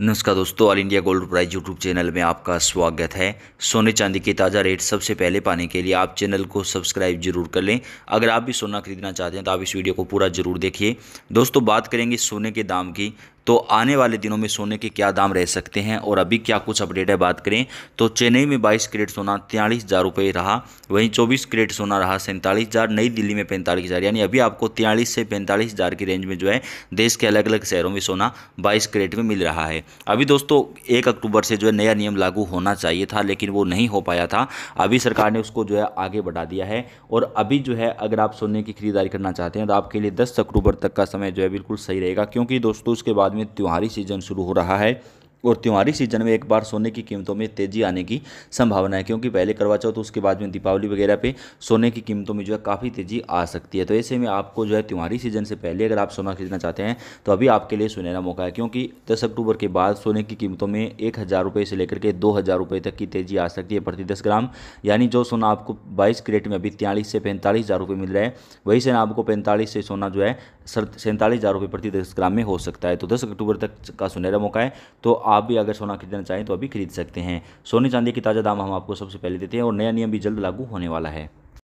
नमस्कार दोस्तों all India gold price YouTube channel में आपका स्वागत है सोने चांदी के ताज़ा रेट सबसे पहले पाने के लिए आप चैनल को सब्सक्राइब जरूर कर लें अगर आप भी सोना खरीदना चाहते हैं तो आप इस वीडियो को पूरा जरूर देखिए दोस्तों बात करेंगे सोने के दाम की तो आने वाले दिनों में सोने के क्या दाम रह सकते हैं और अभी क्या कुछ अपडेट है बात करें तो चेन्नई में बाईस करेट सोना तिरालीस हज़ार रुपये रहा वहीं चौबीस करेट सोना रहा सैंतालीस हज़ार नई दिल्ली में पैंतालीस हज़ार यानी अभी आपको तिरालीस से पैंतालीस हज़ार की रेंज में जो है देश के अलग अलग शहरों में सोना बाईस करेट में मिल रहा है अभी दोस्तों एक अक्टूबर से जो है नया नियम लागू होना चाहिए था लेकिन वो नहीं हो पाया था अभी सरकार ने उसको जो है आगे बढ़ा दिया है और अभी जो है अगर आप सोने की खरीदारी करना चाहते हैं तो आपके लिए दस अक्टूबर तक का समय जो है बिल्कुल सही रहेगा क्योंकि दोस्तों उसके बाद में त्योहारी सीजन शुरू हो रहा है और त्योहारी सीजन में एक बार सोने की कीमतों में तेजी आने की संभावना है क्योंकि पहले करवा चौथ तो उसके बाद में दीपावली वगैरह पे सोने की कीमतों में जो है काफ़ी तेजी आ सकती है तो ऐसे में आपको जो है त्योहारी सीजन से पहले अगर आप सोना खरीदना चाहते हैं तो अभी आपके लिए सुनहरा मौका है क्योंकि दस अक्टूबर के बाद सोने की कीमतों में एक हज़ार रुपये से लेकर के दो हज़ार रुपये तक की तेजी आ सकती है प्रति दस ग्राम यानी जो सोना आपको बाईस करेट में अभी त्यालीस से पैंतालीस हज़ार रुपये मिल रहा है वही से आपको पैंतालीस से सोना जो है सैंतालीस हज़ार रुपये प्रति दस ग्राम में हो सकता है तो दस अक्टूबर तक का सुनहरा मौका है तो आप भी अगर सोना खरीदना चाहें तो अभी खरीद सकते हैं सोने चांदी की ताज़ा दाम हम आपको सबसे पहले देते हैं और नया नियम भी जल्द लागू होने वाला है